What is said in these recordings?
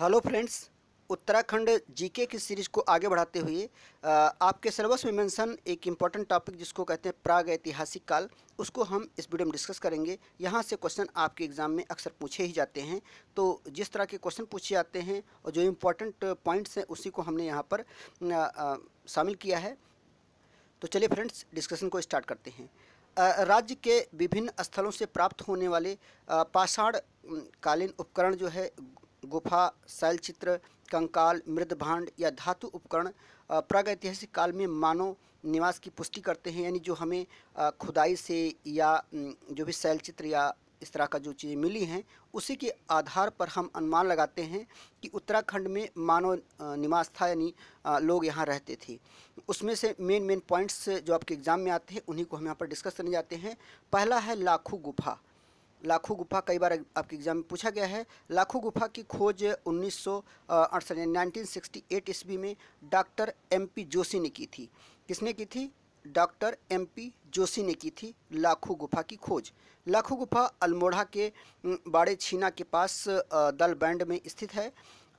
hello friends Uttarakhand GK की series को आगे बढ़ाते हुए आपके सिलेबस में मेंशन एक इम्पॉर्टेंट टॉपिक जिसको कहते हैं प्राग ऐतिहासिक काल उसको हम इस वीडियो में डिस्कस करेंगे यहाँ से क्वेश्चन आपके एग्ज़ाम में अक्सर पूछे ही जाते हैं तो जिस तरह के क्वेश्चन पूछे जाते हैं और जो इम्पोर्टेंट पॉइंट्स हैं उसी को हमने यहाँ पर शामिल किया है तो चलिए फ्रेंड्स डिस्कशन को स्टार्ट करते हैं राज्य के विभिन्न स्थलों से प्राप्त होने वाले पाषाण कालीन उपकरण जो है गुफा शैलचित्र कंकाल मृदभांड या धातु उपकरण प्रागैतिहासिक काल में मानव निवास की पुष्टि करते हैं यानी जो हमें खुदाई से या जो भी शैलचित्र या इस तरह का जो चीज़ें मिली हैं उसी के आधार पर हम अनुमान लगाते हैं कि उत्तराखंड में मानव निवास था यानी लोग यहाँ रहते थे उसमें से मेन मेन पॉइंट्स जो आपके एग्ज़ाम में आते हैं उन्हीं को हम यहाँ पर डिस्कस करने जाते हैं पहला है लाखू गुफा लाखों गुफा कई बार आपके एग्जाम में पूछा गया है लाखों गुफा की खोज उन्नीस सौ अड़सठ नाइनटीन ईस्वी में डॉक्टर एम पी जोशी ने की थी किसने की थी डॉक्टर एम पी जोशी ने की थी लाखू गुफा की खोज लाखू गुफा अल्मोड़ा के बाड़े छीना के पास दल बैंड में स्थित है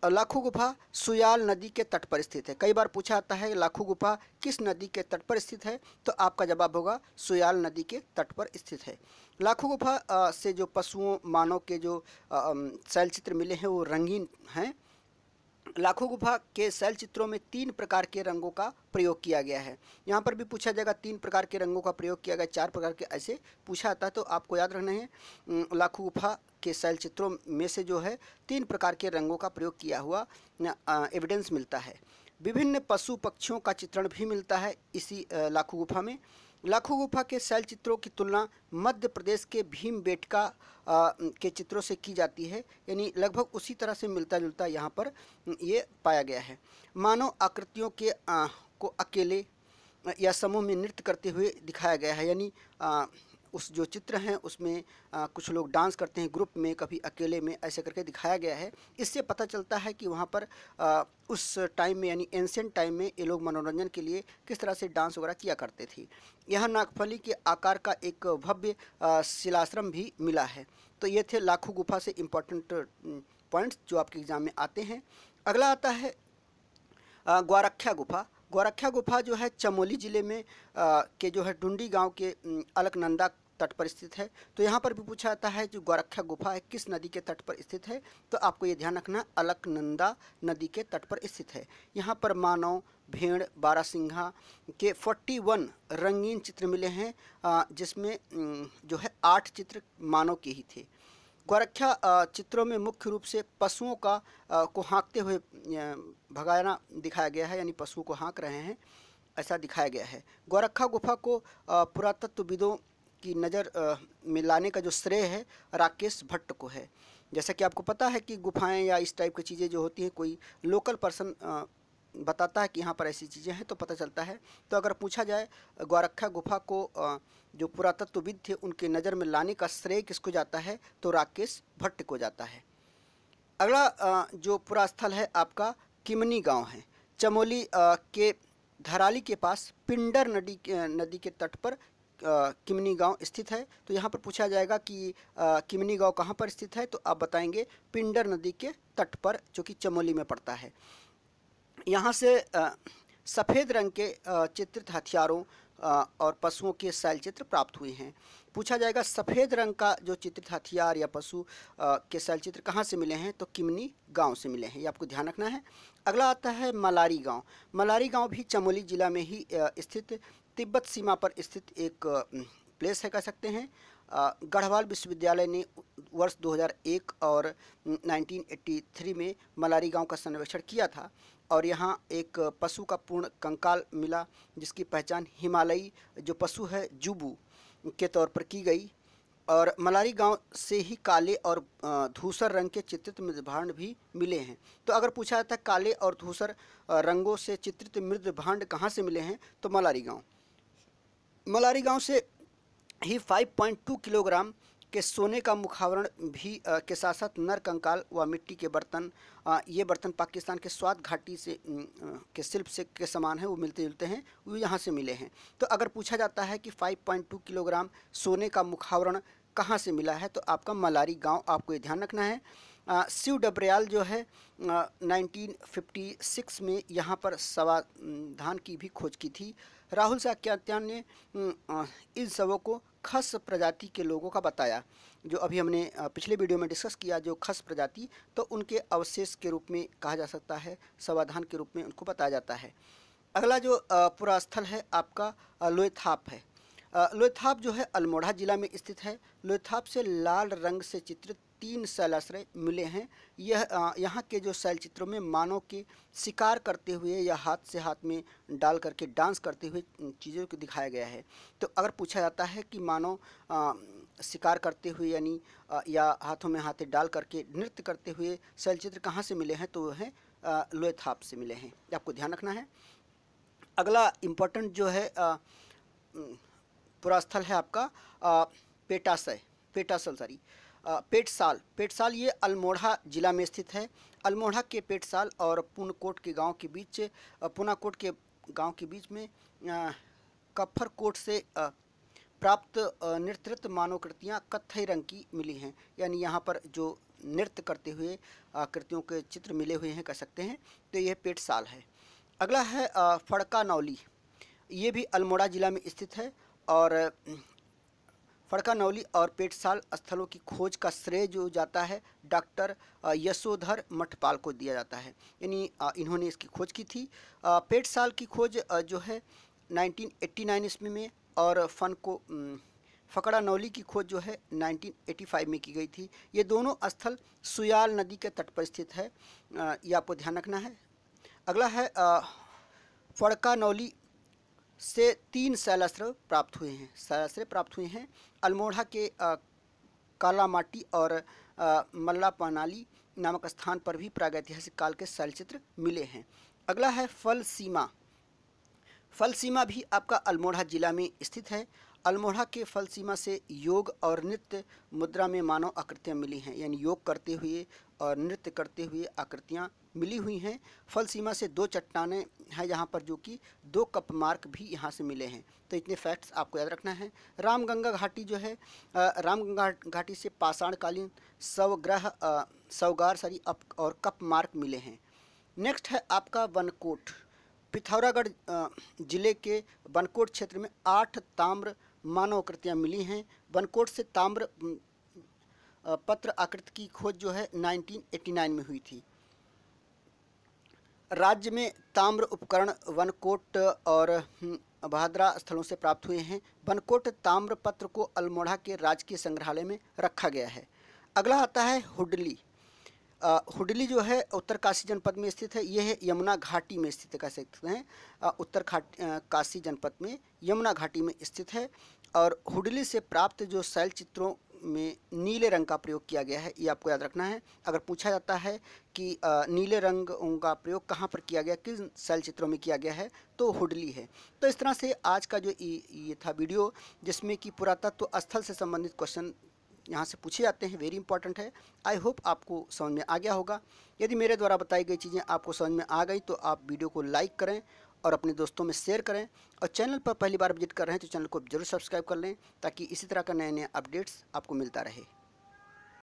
लाखू गुफा सुयाल नदी के तट पर स्थित है कई बार पूछा जाता है लाखू गुफा किस नदी के तट पर स्थित है तो आपका जवाब होगा सुयाल नदी के तट पर स्थित है लाखु गुफा से जो पशुओं मानव के जो शैलचित्र मिले हैं वो रंगीन हैं लाखों गुफा के शैल चित्रों में तीन प्रकार के रंगों का प्रयोग किया गया है यहाँ पर भी पूछा जाएगा तीन प्रकार के रंगों का प्रयोग किया गया चार प्रकार के ऐसे पूछा आता है तो आपको याद रखना है लाखों गुफा के शैल चित्रों में से जो है तीन प्रकार के रंगों का प्रयोग किया हुआ एविडेंस मिलता है विभिन्न पशु पक्षियों का चित्रण भी मिलता है इसी लाखों गुफा में लाखों गुफा के शैल चित्रों की तुलना मध्य प्रदेश के भीम बेटका के चित्रों से की जाती है यानी लगभग उसी तरह से मिलता जुलता यहाँ पर ये पाया गया है मानव आकृतियों के आ, को अकेले या समूह में नृत्य करते हुए दिखाया गया है यानी उस जो चित्र हैं उसमें आ, कुछ लोग डांस करते हैं ग्रुप में कभी अकेले में ऐसे करके दिखाया गया है इससे पता चलता है कि वहाँ पर आ, उस टाइम में यानी एंशेंट टाइम में ये लोग मनोरंजन के लिए किस तरह से डांस वगैरह किया करते थे यहाँ नागफली के आकार का एक भव्य शिलाश्रम भी मिला है तो ये थे लाखों गुफा से इम्पोर्टेंट पॉइंट्स जो आपके एग्ज़ाम में आते हैं अगला आता है ग्वारख्या गुफा ग्वारख्या गुफा जो है चमोली ज़िले में आ, के जो है डुंडी गांव के अलकनंदा तट पर स्थित है तो यहाँ पर भी पूछा जाता है जो गोरखा गुफा है किस नदी के तट पर स्थित है तो आपको ये ध्यान रखना अलकनंदा नदी के तट पर स्थित है यहाँ पर मानव भेड़ बारासिंघा के 41 रंगीन चित्र मिले हैं जिसमें जो है आठ चित्र मानव के ही थे गोरख्या चित्रों में मुख्य रूप से पशुओं का को हाँकते हुए भगाना दिखाया गया है यानी पशुओं को हाँक रहे हैं ऐसा दिखाया गया है गोरखा गुफा को पुरातत्वविदों की नज़र में लाने का जो श्रेय है राकेश भट्ट को है जैसा कि आपको पता है कि गुफाएं या इस टाइप की चीज़ें जो होती हैं कोई लोकल पर्सन बताता है कि यहाँ पर ऐसी चीज़ें हैं तो पता चलता है तो अगर पूछा जाए ग्वारखा गुफा को जो पुरातत्वविद थे उनके नज़र में लाने का श्रेय किसको जाता है तो राकेश भट्ट को जाता है अगला जो पूरा स्थल है आपका किमनी गांव है चमोली के धराली के पास पिंडर नदी नदी के तट पर किमनी गांव स्थित है तो यहाँ पर पूछा जाएगा कि किमनी गांव कहाँ पर स्थित है तो आप बताएंगे पिंडर नदी के तट पर जो कि चमोली में पड़ता है यहाँ से सफ़ेद रंग के चित्रित हथियारों और पशुओं के शैल चित्र प्राप्त हुए हैं पूछा जाएगा सफ़ेद रंग का जो चित्रित हथियार या पशु के शैल चित्र कहाँ से मिले हैं तो किमनी गांव से मिले हैं ये आपको ध्यान रखना है अगला आता है मलारी गांव मलारी गांव भी चमोली जिला में ही स्थित तिब्बत सीमा पर स्थित एक प्लेस है कह सकते हैं गढ़वाल विश्वविद्यालय ने वर्ष 2001 और 1983 में मलारी गांव का सर्वेक्षण किया था और यहाँ एक पशु का पूर्ण कंकाल मिला जिसकी पहचान हिमालयी जो पशु है जुबू के तौर पर की गई और मलारी गांव से ही काले और धूसर रंग के चित्रित मृदभांड भी मिले हैं तो अगर पूछा जाता है काले और धूसर रंगों से चित्रित मृदभांड कहाँ से मिले हैं तो मलारी गांव मलारी गांव से ही 5.2 किलोग्राम के सोने का मुखावरण भी आ, के साथ साथ नर कंकाल व मिट्टी के बर्तन आ, ये बर्तन पाकिस्तान के स्वाद घाटी से के शिल्प से के समान हैं वो मिलते जुलते हैं वो यहाँ से मिले हैं तो अगर पूछा जाता है कि 5.2 किलोग्राम सोने का मुखावरण कहाँ से मिला है तो आपका मलारी गांव आपको ये ध्यान रखना है शिव डबरियाल जो है आ, 1956 में यहाँ पर सवा धान की भी खोज की थी राहुल साक्यात्या ने इन सबों को खस प्रजाति के लोगों का बताया जो अभी हमने पिछले वीडियो में डिस्कस किया जो खस प्रजाति तो उनके अवशेष के रूप में कहा जा सकता है समाधान के रूप में उनको बताया जाता है अगला जो पूरा स्थल है आपका लोएथाप है लोहथाप जो है अल्मोड़ा ज़िला में स्थित है लोहथाप से लाल रंग से चित्रित तीन शैलाश्रय मिले हैं यह यहाँ के जो शैल चित्रों में मानव के शिकार करते हुए या हाथ से हाथ में डाल करके डांस करते हुए चीज़ों को दिखाया गया है तो अगर पूछा जाता है कि मानव शिकार करते हुए यानी या हाथों में हाथे डाल करके नृत्य करते हुए शैल चित्र कहाँ से मिले हैं तो वह लोहे लोहथाप से मिले हैं आपको ध्यान रखना है अगला इम्पोर्टेंट जो है आ, पूरा स्थल है आपका पेटाशय पेटासल सॉरी पेटसाल पेटसाल ये अल्मोड़ा जिला में स्थित है अल्मोड़ा के पेटसाल और पूनकोट के गांव के बीच पुनाकोट के गांव के बीच में कफ्फरकोट से प्राप्त नृत्य मानवकृतियाँ कत्थई रंग की मिली हैं यानी यहाँ पर जो नृत्य करते हुए कृतियों के चित्र मिले हुए हैं कह सकते हैं तो यह पेटसाल है अगला है फड़का नौली ये भी अल्मोड़ा जिला में स्थित है और फड़का नौली और पेटसाल स्थलों की खोज का श्रेय जो जाता है डॉक्टर यशोधर मठपाल को दिया जाता है यानी इन्होंने इसकी खोज की थी पेटसाल की खोज जो है 1989 ईस्वी में और फन को फकड़ा नौली की खोज जो है 1985 में की गई थी ये दोनों स्थल सुयाल नदी के तट पर स्थित है ये आपको ध्यान रखना है अगला है फड़का नौली से तीन शैलास्त्र प्राप्त हुए हैं शैलास्त्र प्राप्त हुए हैं अल्मोड़ा के कालामाटी और मल्ला पानाली नामक स्थान पर भी प्रागैतिहासिक काल के शैलचित्र मिले हैं अगला है फल सीमा फल सीमा भी आपका अल्मोड़ा जिला में स्थित है अल्मोड़ा के फल सीमा से योग और नृत्य मुद्रा में मानव आकृतियाँ मिली हैं यानी योग करते हुए और नृत्य करते हुए आकृतियाँ मिली हुई हैं फल सीमा से दो चट्टाने हैं यहाँ पर जो कि दो कप मार्क भी यहाँ से मिले हैं तो इतने फैक्ट्स आपको याद रखना है रामगंगा घाटी जो है रामगंगा घाटी से पाषाणकालीन स्वग्रह सवगार सारी अप और कप मार्क मिले हैं नेक्स्ट है आपका वनकोट पिथौरागढ़ जिले के वनकोट क्षेत्र में आठ ताम्र मानव आकृतियाँ मिली हैं वनकोट से ताम्र पत्र आकृति की खोज जो है 1989 में हुई थी राज्य में ताम्र उपकरण वनकोट और भादरा हम्म, स्थलों से प्राप्त हुए हैं वनकोट ताम्रपत्र को अल्मोड़ा के राजकीय संग्रहालय में रखा गया है अगला आता है हुडली हुडली जो है उत्तरकाशी जनपद में स्थित है यह यमुना घाटी में स्थित कह सकते हैं उत्तर काशी जनपद में यमुना घाटी में स्थित है और हुडली से प्राप्त जो शैल चित्रों में नीले रंग का प्रयोग किया गया है ये आपको याद रखना है अगर पूछा जाता है कि नीले रंग का प्रयोग कहाँ पर किया गया किन चित्रों में किया गया है तो हुडली है तो इस तरह से आज का जो ये था वीडियो जिसमें कि पुरातत्व तो स्थल से संबंधित क्वेश्चन यहाँ से पूछे जाते हैं वेरी इंपॉर्टेंट है आई होप आपको समझ में आ गया होगा यदि मेरे द्वारा बताई गई चीज़ें आपको समझ में आ गई तो आप वीडियो को लाइक करें और अपने दोस्तों में शेयर करें और चैनल पर पहली बार विजिट कर रहे हैं तो चैनल को जरूर सब्सक्राइब कर लें ताकि इसी तरह का नए नए अपडेट्स आपको मिलता रहे